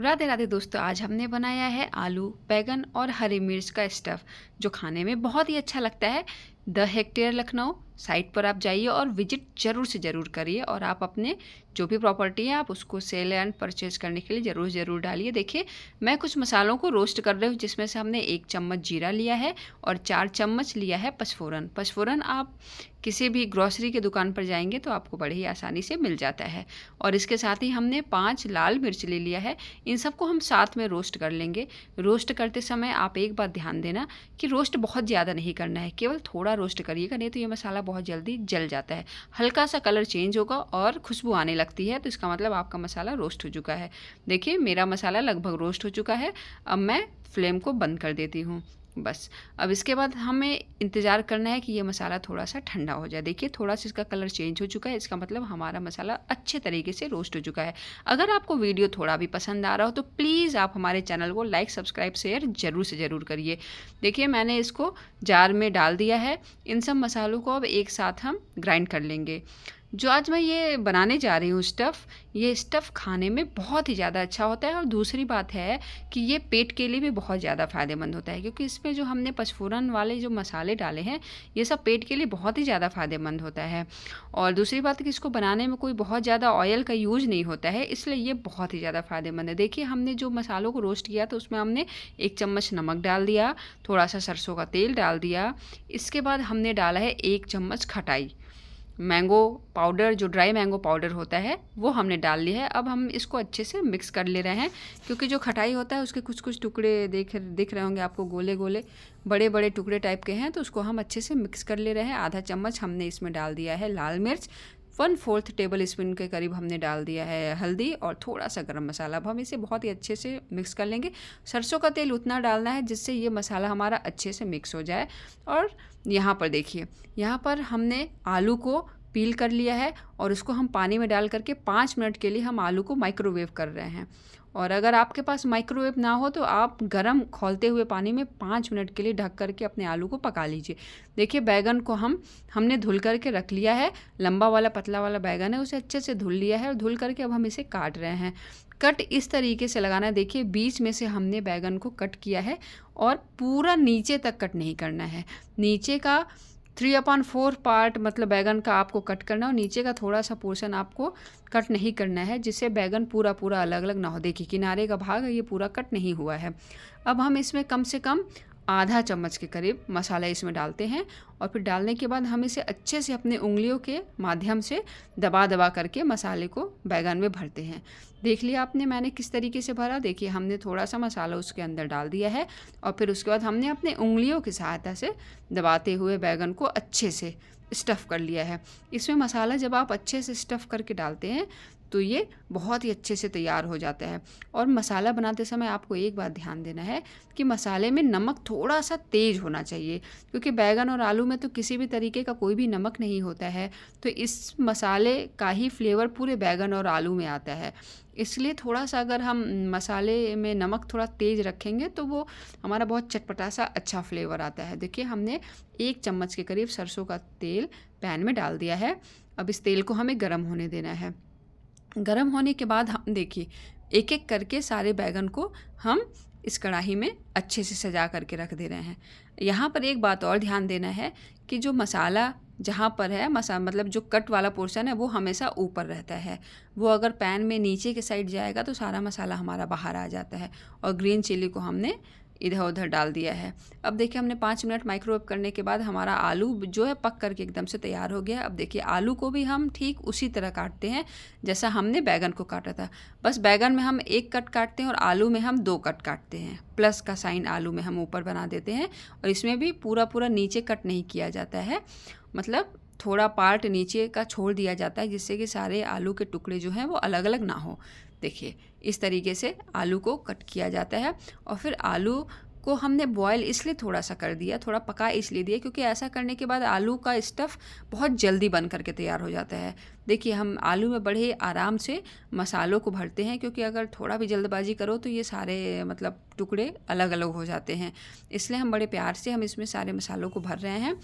राधे राधे दोस्तों आज हमने बनाया है आलू बैगन और हरी मिर्च का स्टफ़ जो खाने में बहुत ही अच्छा लगता है द हेक्टेयर लखनऊ साइट पर आप जाइए और विजिट जरूर से ज़रूर करिए और आप अपने जो भी प्रॉपर्टी है आप उसको सेल एंड परचेज करने के लिए ज़रूर ज़रूर डालिए देखिए मैं कुछ मसालों को रोस्ट कर रही हूँ जिसमें से हमने एक चम्मच जीरा लिया है और चार चम्मच लिया है पचफोरन पचफोरन आप किसी भी ग्रॉसरी के दुकान पर जाएंगे तो आपको बड़े ही आसानी से मिल जाता है और इसके साथ ही हमने पाँच लाल मिर्च ले लिया है इन सबको हम साथ में रोस्ट कर लेंगे रोस्ट करते समय आप एक बात ध्यान देना कि रोस्ट बहुत ज़्यादा नहीं करना है केवल थोड़ा रोस्ट करिएगा नहीं तो ये मसाला बहुत जल्दी जल जाता है हल्का सा कलर चेंज होगा और खुशबू आने लगती है तो इसका मतलब आपका मसाला रोस्ट हो चुका है देखिए मेरा मसाला लगभग रोस्ट हो चुका है अब मैं फ्लेम को बंद कर देती हूँ बस अब इसके बाद हमें इंतज़ार करना है कि ये मसाला थोड़ा सा ठंडा हो जाए देखिए थोड़ा सा इसका कलर चेंज हो चुका है इसका मतलब हमारा मसाला अच्छे तरीके से रोस्ट हो चुका है अगर आपको वीडियो थोड़ा भी पसंद आ रहा हो तो प्लीज़ आप हमारे चैनल को लाइक सब्सक्राइब शेयर ज़रूर से ज़रूर करिए देखिए मैंने इसको जार में डाल दिया है इन सब मसालों को अब एक साथ हम ग्राइंड कर लेंगे जो आज मैं ये बनाने जा रही हूँ स्टफ़ ये स्टफ़ खाने में बहुत ही ज़्यादा अच्छा होता है और दूसरी बात है कि ये पेट के लिए भी बहुत ज़्यादा फ़ायदेमंद होता है क्योंकि इसमें जो हमने पचफोरन वाले जो मसाले डाले हैं ये सब पेट के लिए बहुत ही ज़्यादा फ़ायदेमंद होता है और दूसरी बात कि इसको बनाने में कोई बहुत ज़्यादा ऑयल का यूज नहीं होता है इसलिए ये बहुत ही ज़्यादा फ़ायदेमंद है देखिए हमने जो मसालों को रोस्ट किया तो उसमें हमने एक चम्मच नमक डाल दिया थोड़ा सा सरसों का तेल डाल दिया इसके बाद हमने डाला है एक चम्मच खटाई मैंगो पाउडर जो ड्राई मैंगो पाउडर होता है वो हमने डाल लिया है अब हम इसको अच्छे से मिक्स कर ले रहे हैं क्योंकि जो खटाई होता है उसके कुछ कुछ टुकड़े देख दिख रहे होंगे आपको गोले गोले बड़े बड़े टुकड़े टाइप के हैं तो उसको हम अच्छे से मिक्स कर ले रहे हैं आधा चम्मच हमने इसमें डाल दिया है लाल मिर्च वन फोर्थ टेबल स्पून के करीब हमने डाल दिया है हल्दी और थोड़ा सा गरम मसाला अब हम इसे बहुत ही अच्छे से मिक्स कर लेंगे सरसों का तेल उतना डालना है जिससे ये मसाला हमारा अच्छे से मिक्स हो जाए और यहाँ पर देखिए यहाँ पर हमने आलू को पील कर लिया है और उसको हम पानी में डाल करके पाँच मिनट के लिए हम आलू को माइक्रोवेव कर रहे हैं और अगर आपके पास माइक्रोवेव ना हो तो आप गरम खोलते हुए पानी में पाँच मिनट के लिए ढक करके अपने आलू को पका लीजिए देखिए बैगन को हम हमने धुल करके रख लिया है लंबा वाला पतला वाला बैगन है उसे अच्छे से धुल लिया है और धुल करके अब हम इसे काट रहे हैं कट इस तरीके से लगाना है देखिए बीच में से हमने बैगन को कट किया है और पूरा नीचे तक कट नहीं करना है नीचे का थ्री अपॉन फोर पार्ट मतलब बैगन का आपको कट करना है और नीचे का थोड़ा सा पोर्शन आपको कट नहीं करना है जिससे बैगन पूरा पूरा अलग अलग ना हो देखिए किनारे का भाग ये पूरा कट नहीं हुआ है अब हम इसमें कम से कम आधा चम्मच के करीब मसाला इसमें डालते हैं और फिर डालने के बाद हम इसे अच्छे से अपने उंगलियों के माध्यम से दबा दबा करके मसाले को बैगन में भरते हैं देख लिया आपने मैंने किस तरीके से भरा देखिए हमने थोड़ा सा मसाला उसके अंदर डाल दिया है और फिर उसके बाद हमने अपने उंगलियों की सहायता से दबाते हुए बैगन को अच्छे से स्टफ़ कर लिया है इसमें मसाला जब आप अच्छे से स्टफ़ करके डालते हैं तो ये बहुत ही अच्छे से तैयार हो जाता है और मसाला बनाते समय आपको एक बात ध्यान देना है कि मसाले में नमक थोड़ा सा तेज़ होना चाहिए क्योंकि बैगन और आलू में तो किसी भी तरीके का कोई भी नमक नहीं होता है तो इस मसाले का ही फ्लेवर पूरे बैगन और आलू में आता है इसलिए थोड़ा सा अगर हम मसाले में नमक थोड़ा तेज़ रखेंगे तो वो हमारा बहुत चटपटा सा अच्छा फ्लेवर आता है देखिए हमने एक चम्मच के करीब सरसों का तेल पैन में डाल दिया है अब इस तेल को हमें गर्म होने देना है गर्म होने के बाद हम देखिए एक एक करके सारे बैगन को हम इस कढ़ाई में अच्छे से सजा करके रख दे रहे हैं यहाँ पर एक बात और ध्यान देना है कि जो मसाला जहाँ पर है मसा मतलब जो कट वाला पोर्शन है वो हमेशा ऊपर रहता है वो अगर पैन में नीचे के साइड जाएगा तो सारा मसाला हमारा बाहर आ जाता है और ग्रीन चिली को हमने इधर उधर डाल दिया है अब देखिए हमने पाँच मिनट माइक्रोवेव करने के बाद हमारा आलू जो है पक करके एकदम से तैयार हो गया अब देखिए आलू को भी हम ठीक उसी तरह काटते हैं जैसा हमने बैगन को काटा था बस बैगन में हम एक कट काटते हैं और आलू में हम दो कट काटते हैं प्लस का साइन आलू में हम ऊपर बना देते हैं और इसमें भी पूरा पूरा नीचे कट नहीं किया जाता है मतलब थोड़ा पार्ट नीचे का छोड़ दिया जाता है जिससे कि सारे आलू के टुकड़े जो हैं वो अलग अलग ना हो देखिए इस तरीके से आलू को कट किया जाता है और फिर आलू को हमने बॉयल इसलिए थोड़ा सा कर दिया थोड़ा पका इसलिए दिया क्योंकि ऐसा करने के बाद आलू का स्टफ़ बहुत जल्दी बन करके तैयार हो जाता है देखिए हम आलू में बड़े आराम से मसालों को भरते हैं क्योंकि अगर थोड़ा भी जल्दबाजी करो तो ये सारे मतलब टुकड़े अलग अलग हो जाते हैं इसलिए हम बड़े प्यार से हम इसमें सारे मसालों को भर रहे हैं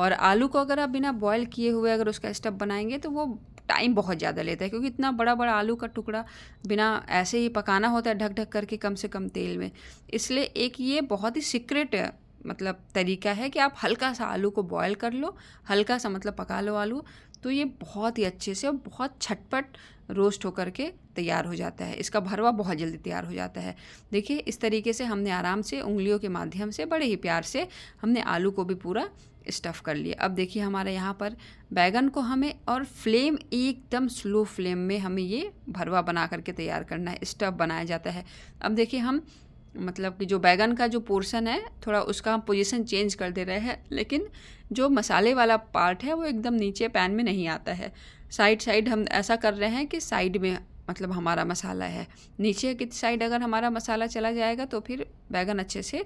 और आलू को अगर आप बिना बॉयल किए हुए अगर उसका स्टफ़ बनाएंगे तो वो टाइम बहुत ज़्यादा लेता है क्योंकि इतना बड़ा बड़ा आलू का टुकड़ा बिना ऐसे ही पकाना होता है ढक ढक करके कम से कम तेल में इसलिए एक ये बहुत ही सीक्रेट मतलब तरीका है कि आप हल्का सा आलू को बॉयल कर लो हल्का सा मतलब पका लो आलू तो ये बहुत ही अच्छे से और बहुत छटपट रोस्ट होकर के तैयार हो जाता है इसका भरवा बहुत जल्दी तैयार हो जाता है देखिए इस तरीके से हमने आराम से उंगलियों के माध्यम से बड़े ही प्यार से हमने आलू को भी पूरा स्टफ़ कर लिया अब देखिए हमारे यहाँ पर बैगन को हमें और फ्लेम एकदम स्लो फ्लेम में हमें ये भरवा बना करके तैयार करना है स्टफ़ बनाया जाता है अब देखिए हम मतलब कि जो बैगन का जो पोर्शन है थोड़ा उसका हम पोजीशन चेंज कर दे रहे हैं लेकिन जो मसाले वाला पार्ट है वो एकदम नीचे पैन में नहीं आता है साइड साइड हम ऐसा कर रहे हैं कि साइड में मतलब हमारा मसाला है नीचे की साइड अगर हमारा मसाला चला जाएगा तो फिर बैगन अच्छे से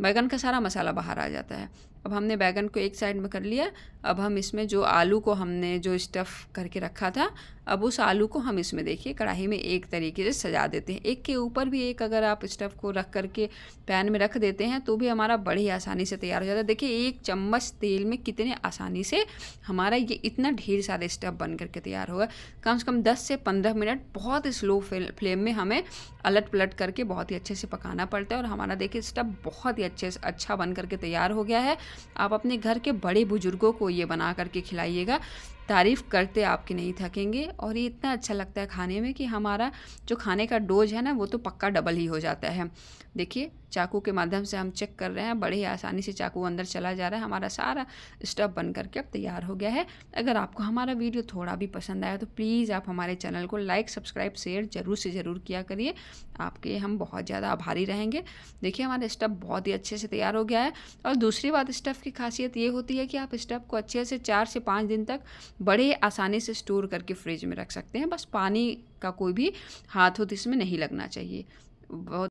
बैगन का सारा मसाला बाहर आ जाता है अब हमने बैगन को एक साइड में कर लिया अब हम इसमें जो आलू को हमने जो स्टफ़ करके रखा था अब उस आलू को हम इसमें देखिए कढ़ाई में एक तरीके से सजा देते हैं एक के ऊपर भी एक अगर आप स्टफ़ को रख करके पैन में रख देते हैं तो भी हमारा बड़ी आसानी से तैयार हो जाता है देखिए एक चम्मच तेल में कितने आसानी से हमारा ये इतना ढेर सारे स्टफ़ बन करके तैयार होगा कम से कम दस से पंद्रह मिनट बहुत स्लो फ्लेम में हमें अलट पलट करके बहुत ही अच्छे से पकाना पड़ता है और हमारा देखिए स्टफ़ बहुत ही अच्छे से अच्छा बन करके तैयार हो गया है आप अपने घर के बड़े बुजुर्गों को ये बना करके खिलाइएगा तारीफ़ करते आपके नहीं थकेंगे और ये इतना अच्छा लगता है खाने में कि हमारा जो खाने का डोज है ना वो तो पक्का डबल ही हो जाता है देखिए चाकू के माध्यम से हम चेक कर रहे हैं बड़े ही आसानी से चाकू अंदर चला जा रहा है हमारा सारा स्टव बन करके अब तैयार हो गया है अगर आपको हमारा वीडियो थोड़ा भी पसंद आया तो प्लीज़ आप हमारे चैनल को लाइक सब्सक्राइब शेयर ज़रूर से ज़रूर किया करिए आपके हम बहुत ज़्यादा आभारी रहेंगे देखिए हमारा स्टव बहुत ही अच्छे से तैयार हो गया है और दूसरी बात स्टव की खासियत ये होती है कि आप स्टव को अच्छे से चार से पाँच दिन तक बड़े आसानी से स्टोर करके फ्रिज में रख सकते हैं बस पानी का कोई भी हाथ तो इसमें नहीं लगना चाहिए बहुत